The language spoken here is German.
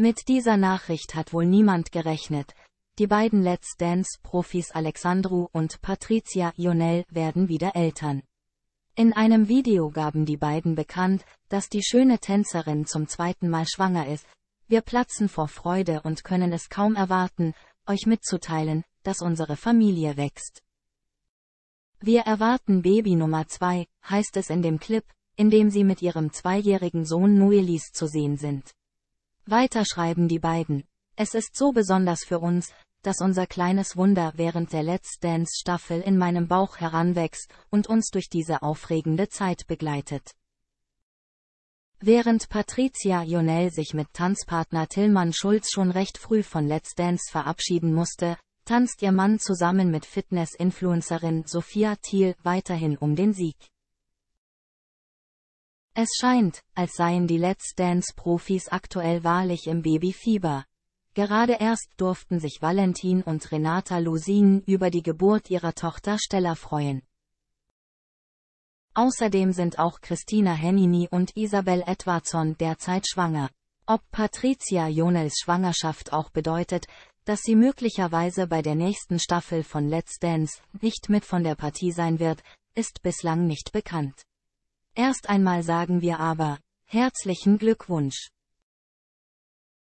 Mit dieser Nachricht hat wohl niemand gerechnet. Die beiden Let's Dance-Profis Alexandru und Patricia Ionel werden wieder Eltern. In einem Video gaben die beiden bekannt, dass die schöne Tänzerin zum zweiten Mal schwanger ist. Wir platzen vor Freude und können es kaum erwarten, euch mitzuteilen, dass unsere Familie wächst. Wir erwarten Baby Nummer 2, heißt es in dem Clip, in dem sie mit ihrem zweijährigen Sohn Noelis zu sehen sind. Weiter schreiben die beiden. Es ist so besonders für uns, dass unser kleines Wunder während der Let's Dance Staffel in meinem Bauch heranwächst und uns durch diese aufregende Zeit begleitet. Während Patricia Jonell sich mit Tanzpartner Tillmann Schulz schon recht früh von Let's Dance verabschieden musste, tanzt ihr Mann zusammen mit Fitness-Influencerin Sophia Thiel weiterhin um den Sieg. Es scheint, als seien die Let's Dance-Profis aktuell wahrlich im Babyfieber. Gerade erst durften sich Valentin und Renata Lusin über die Geburt ihrer Tochter Stella freuen. Außerdem sind auch Christina Hennini und Isabel Edwardson derzeit schwanger. Ob Patricia Jonels Schwangerschaft auch bedeutet, dass sie möglicherweise bei der nächsten Staffel von Let's Dance nicht mit von der Partie sein wird, ist bislang nicht bekannt. Erst einmal sagen wir aber, herzlichen Glückwunsch.